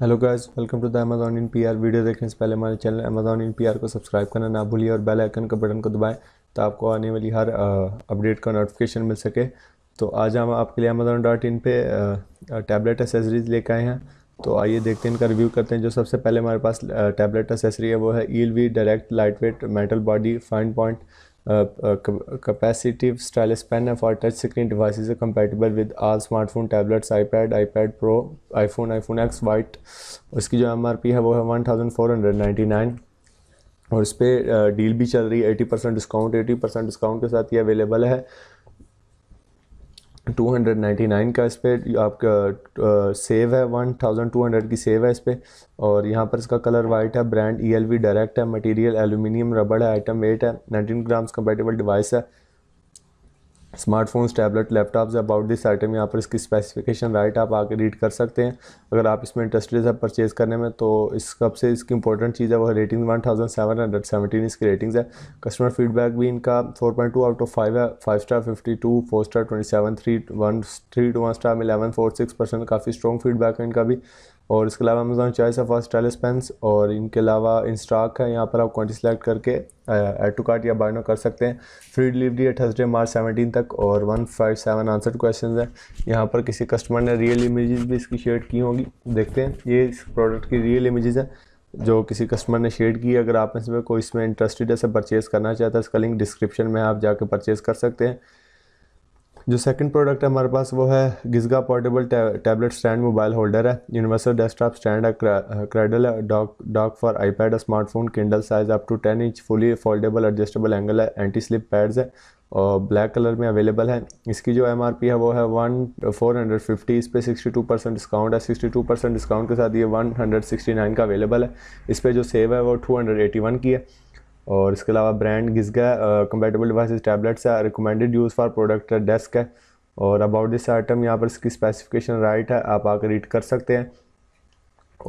hello guys welcome to the Amazon in PR video देखने से पहले हमारे चैनल अमेजॉन इन पीआर को सब्सक्राइब करना ना भूलिए और बेल आइकन का बटन को दबाएं तो आपको आने वाली हर अपडेट का नोटिफिकेशन मिल सके तो आज हम आपके लिए अमेजॉन डॉट इन पर टैबलेट एसेसरीज़ लेकर आए हैं तो आइए देखते हैं इनका रिव्यू करते हैं जो सबसे पहले हमारे पास टैबलेट एसेसरी है वो है ईल वी direct lightweight metal body fine point capacitive stylus pen for touch screen devices are compatible with all smartphone tablets iPad iPad Pro iPhone iPhone X White उसकी जो एम है वो है one thousand four hundred ninety nine और इस पर deal भी चल रही है eighty percent discount eighty percent discount के साथ ये अवेलेबल है 299 का इस पर आपका सेव है 1200 की सेव है इस पर और यहाँ पर इसका कलर वाइट है ब्रांड ई e डायरेक्ट है मटेरियल एलुमिनियम रबड़ है आइटम वेट है 19 ग्राम्स कंपेटेबल डिवाइस है smartphones tablet laptops about this item यहाँ पर इसकी स्पेसिफिकेशन राइट आप आके रीड कर सकते हैं अगर आप इसमें इंटरेस्टेड है परचेज़ करने में तो इस सबसे इसकी इंपॉर्टेंट चीज़ है वो rating one thousand seven hundred seventeen इसकी रेटिंग्स है कस्टमर फीडबैक भी इनका four point two out of five है five star fifty two four star twenty seven three one three two one star eleven four six percent काफ़ी strong feedback है इनका भी और इसके अलावा Amazon choice of stylus pens और इनके अलावा इंस्टाक है यहाँ पर आप क्वान्टी सेलेक्ट करके एड टू कार्ट या बाइनो कर सकते हैं फ्री डिलीवरी है थर्सडे मार्च सेवनटीन तक और one five seven answer question है यहाँ पर किसी कस्टमर ने रियल इमेज भी इसकी शेयर की होंगी देखते हैं ये इस प्रोडक्ट की रियल इमेजेस है जो किसी कस्टमर ने शेयर की अगर आप इसमें कोई इसमें इंटरेस्टेड है सब परचेज़ करना चाहता है इसका लिंक डिस्क्रिप्शन में आप जाकर परचेज़ कर सकते हैं जो सेकंड प्रोडक्ट है हमारे पास वो है Gizga portable tablet stand mobile holder है universal desktop stand cradle dock dock for iPad smartphone Kindle size up to ten inch fully foldable adjustable angle है एंटी स्लिप पैड्स है और ब्लैक कलर में अवेलेबल है इसकी जो M है वो है वन फोर हंड्रेड फिफ्टी इस पर सिक्सटी टू परसेंट डिस्काउंट है सिक्सटी टू परसेंट डिस्काउंट के साथ ये वन हंड्रेड सिक्सटी नाइन का अवेलेबल है इस पर जो सेव है वो टू हंड्रेड एटी वन की है और इसके अलावा brand Gizga compatible device tablets है रिकमेंडेड यूज़ फॉर प्रोडक्ट है डेस्क है और अबाउट दिस आइटम यहाँ पर इसकी स्पेसिफिकेशन राइट है आप आकर रीड कर सकते हैं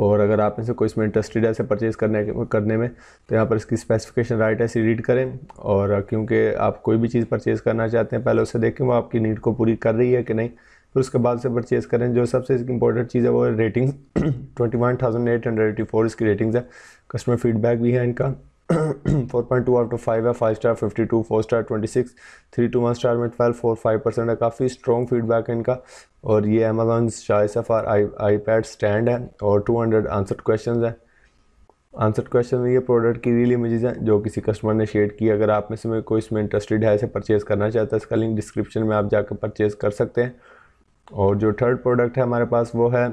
और अगर आप इसे कोई इसमें इंटरेस्टेड है इसे परचेज़ करने करने में तो यहाँ पर इसकी स्पेसिफिकेशन राइट है इसे रीड करें और क्योंकि आप कोई भी चीज़ परचेज़ करना चाहते हैं पहले उसे देखें वो आपकी नीड को पूरी कर रही है कि नहीं फिर उसके बाद से परचेज़ करें जो सबसे इंपॉर्टेंट चीज़ है वो rating twenty one thousand eight hundred four इसकी रेटिंग्स है कस्टमर फीडबैक भी है इनका four point two out of five है five star fifty two four star twenty six three two one star में ट्वेल्व फोर फाइव परसेंट है काफ़ी strong feedback है इनका और ये अमेजोन शाइस एफ आर आई आई पैड स्टैंड है और टू हंड्रेड आंसर क्वेश्चन है आंसर क्वेश्चन में ये प्रोडक्ट की रील इमेजेस हैं जो किसी कस्टमर ने शेयर की अगर आप में से कोई इसमें इंटरेस्टेड है इसे परचेज़ करना चाहता है इसका लिंक डिस्क्रिप्शन में आप जाकर परचेज़ कर सकते हैं और जो थर्ड प्रोडक्ट है हमारे पास वो है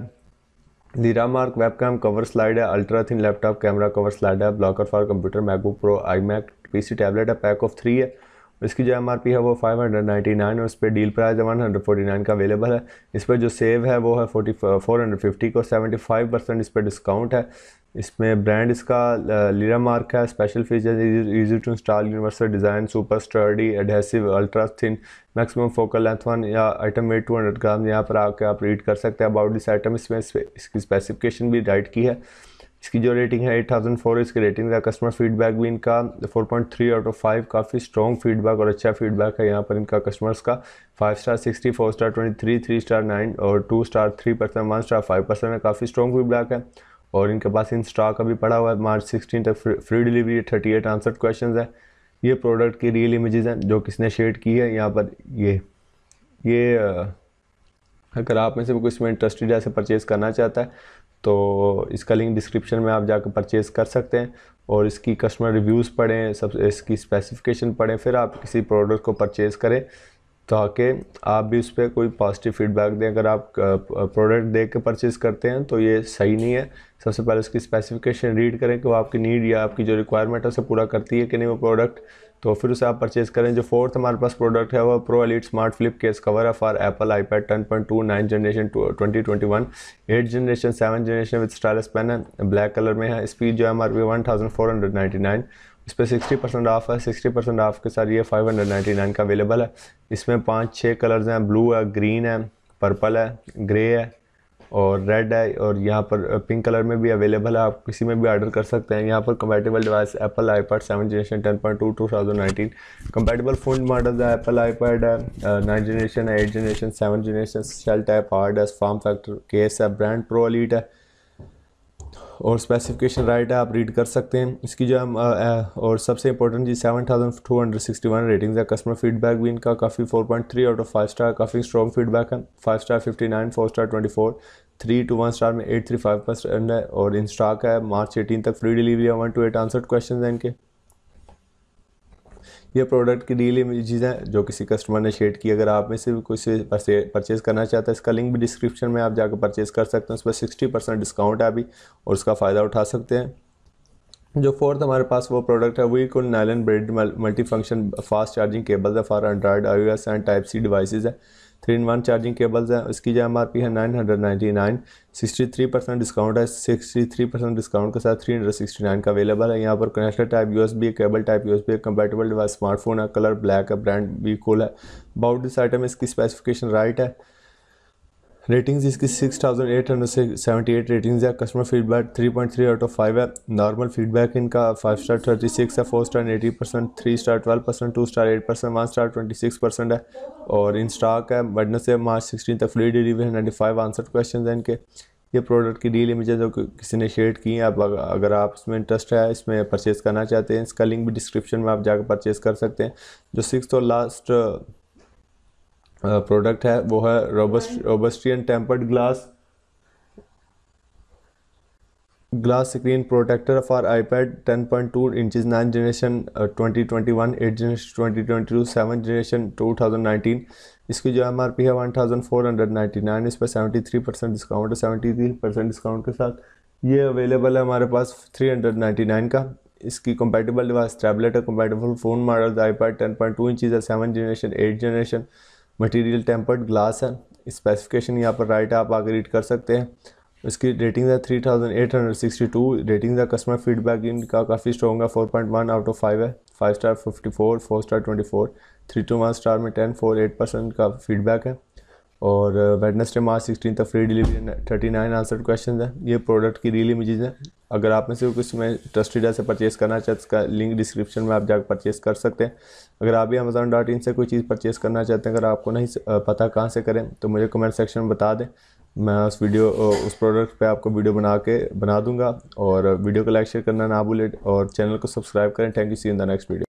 वेब webcam कवर स्लाइड है ultra thin laptop camera cover slide है blocker for computer MacBook Pro iMac पी टैबलेट है पैक ऑफ थ्री है इसकी जो एम है वो फाइव और इस पर डील प्राइस है 149 का अवेलेबल है इस पर जो सेव है वो है फोर्टी फोर हंड्रेड फिफ्टी को सेवेंटी फाइव परसेंट इस पर डिस्काउंट है इसमें ब्रांड इसका लीरा मार्क है special features easy to install universal design super sturdy adhesive ultra thin maximum focal length one या item weight two hundred gram यहाँ पर आकर आप रीड कर सकते हैं अबाउट दिस आइटम इसमें इसकी स्पेसिफिकेशन भी राइट की है इसकी जो रेटिंग है एट थाउजेंड फोर इसकी रेटिंग का कस्टमर फीडबैक भी इनका four point three out of five काफ़ी स्ट्रॉन्ग फीडबैक और अच्छा फीडबैक है यहाँ पर इनका कस्टमर्स का five star sixty four star twenty three three star nine और two star three percent one star five percent है काफ़ी स्ट्रॉन्ग फीडबैक है और इनके पास इन स्टॉक अभी पड़ा हुआ है मार्च सिक्सटीन तक फ्री डिलीवरी है थर्टी एट आंसर क्वेश्चन है ये प्रोडक्ट की रियल इमेजेस हैं जो किसने शेयर की है यहाँ पर ये ये अगर आप में से कोई इसमें इंटरेस्टेड ऐसे परचेज़ करना चाहता है तो इसका लिंक डिस्क्रिप्शन में आप जाकर परचेज़ कर सकते हैं और इसकी कस्टमर रिव्यूज़ पढ़ें सब इसकी स्पेसिफिकेशन पढ़ें फिर आप किसी प्रोडक्ट को परचेज़ करें ताकि आप भी उस पर कोई पॉजिटिव फीडबैक दें अगर आप प्रोडक्ट देख के परचेज़ करते हैं तो ये सही नहीं है सबसे पहले उसकी स्पेसिफिकेशन रीड करें कि वो आपकी नीड या आपकी जो रिक्वायरमेंट है उसे पूरा करती है कि नहीं वो प्रोडक्ट तो फिर उसे आप परचेज़ करें जो फोर्थ हमारे पास प्रोडक्ट है वो pro elite smart flip case cover है for Apple iPad ten point two nine generation twenty twenty one eight generation seven generation with stylus pen है ब्लैक कलर में है स्पीड जो है हमारे one thousand four hundred ninety nine इस पर sixty percent off है sixty percent off के साथ ये फाइव हंड्रेड नाइन्टी नाइन का अवेलेबल है इसमें पाँच छः कलर्स हैं ब्लू है ग्रीन है पर्पल है ग्रे है और रेड है और यहाँ पर पिंक कलर में भी अवेलेबल है आप किसी में भी ऑर्डर कर सकते हैं यहाँ पर compatible device Apple iPad seven generation ten point two two thousand nineteen compatible phone model है एप्पल आईपैड है नाइन जनरेशन है eight generation seven generation shell type hard है फॉर्म फैक्टर केस है ब्रांड प्रो एलीट है और specification right है आप read कर सकते हैं इसकी जो हम और सबसे इंपॉर्टेंट जी seven thousand two hundred sixty one rating है कस्टमर फीडबैक भी इनका काफ़ी four point three out of five star काफ़ी स्ट्रॉन्ग फीडबैक है five star fifty nine four star twenty four three two one star में eight three five percent है और in stock है मार्च एटीन तक फ्री डिलीवरी है one two eight answer question है इनके ये प्रोडक्ट की डीली में चीज़ है जो किसी कस्टमर ने शेयर की अगर आप में से भी कोई परचेज़ करना चाहता है इसका लिंक भी डिस्क्रिप्शन में आप जाकर परचेज़ कर सकते हैं उस पर सिक्सटी परसेंट डिस्काउंट है अभी और उसका फ़ायदा उठा सकते हैं जो फोर्थ हमारे पास वो प्रोडक्ट है वही कुल nylon braid multi function fast charging cable है for Android I S and type C devices है three in one charging cables हैं इसकी जो एम आर पी है nine hundred ninety nine sixty three percent discount है sixty three percent discount के साथ three hundred sixty nine का available है यहाँ पर connector type U S B cable type U S B compatible device smartphone है colour black है brand भी कोल है अबाउट दिस आइटम इसकी स्पेसिफिकेशन राइट है रेटिंग्स इसकी 6,878 रेटिंग्स है कस्टमर फीडबैक 3.3 आउट ऑफ 5 है नॉर्मल फीडबैक इनका 5 स्टार 36 है 4 star 80 percent three star 12 percent two star 8 percent one star 26 percent है और इन स्टॉक है बढ़ने से मार्च सिक्सटीन तक फ्री डिलीवरी है नाइन्टी फाइव आंसर क्वेश्चन है इनके ये प्रोडक्ट की डील इमेज जो किसी ने शेयर की है आप अगर आप इसमें इंटरेस्ट है इसमें परचेज़ करना चाहते हैं इसका लिंक भी डिस्क्रिप्शन में आप जाकर परचेज़ कर सकते हैं जो सिक्स और लास्ट प्रोडक्ट है वो है रोबस्ट रोबस्टियन tempered glass glass screen protector for iPad 10.2 point two inches nine generation twenty twenty one eight generation twenty twenty two seven generation two thousand nineteen इसकी जो एम आर पी है one thousand four hundred ninety nine इस पर seventy three percent discount है seventy three percent discount के साथ ये available है हमारे पास थ्री हंड्रेड नाइन्टी नाइन का इसकी कंपेटेबल डिवाइस टैबलेट है compatible phone model iPad ten point two inches है seven generation eight generation material tempered glass है स्पेसिफिकेशन यहाँ पर राइट है आप आगे रीड कर सकते हैं इसकी रेटिंग है three thousand eight hundred sixty two rating है कस्टमर फीडबैक इनका काफ़ी स्ट्रॉन्ग है four point one out of five है five star fifty four four star twenty four three two one star में टेन फोर एट परसेंट का feedback है और Wednesday March sixteen तक free delivery thirty nine answer question है ये product की really मिजीज़ है अगर आप में से मैं में ट्रस्टेड से परचेस करना चाहते तो इसका लिंक डिस्क्रिप्शन में आप जाकर परचेज़ कर सकते हैं अगर आप भी अमेजान डॉट इन से कोई चीज़ परचेस करना चाहते हैं अगर आपको नहीं पता कहाँ से करें तो मुझे कमेंट सेक्शन में बता दें मैं उस वीडियो उस प्रोडक्ट पे आपको वीडियो बना के बना दूंगा और वीडियो को लाइक शेयर करना ना भूलें और चैनल को सब्सक्राइब करें thank you see in the next video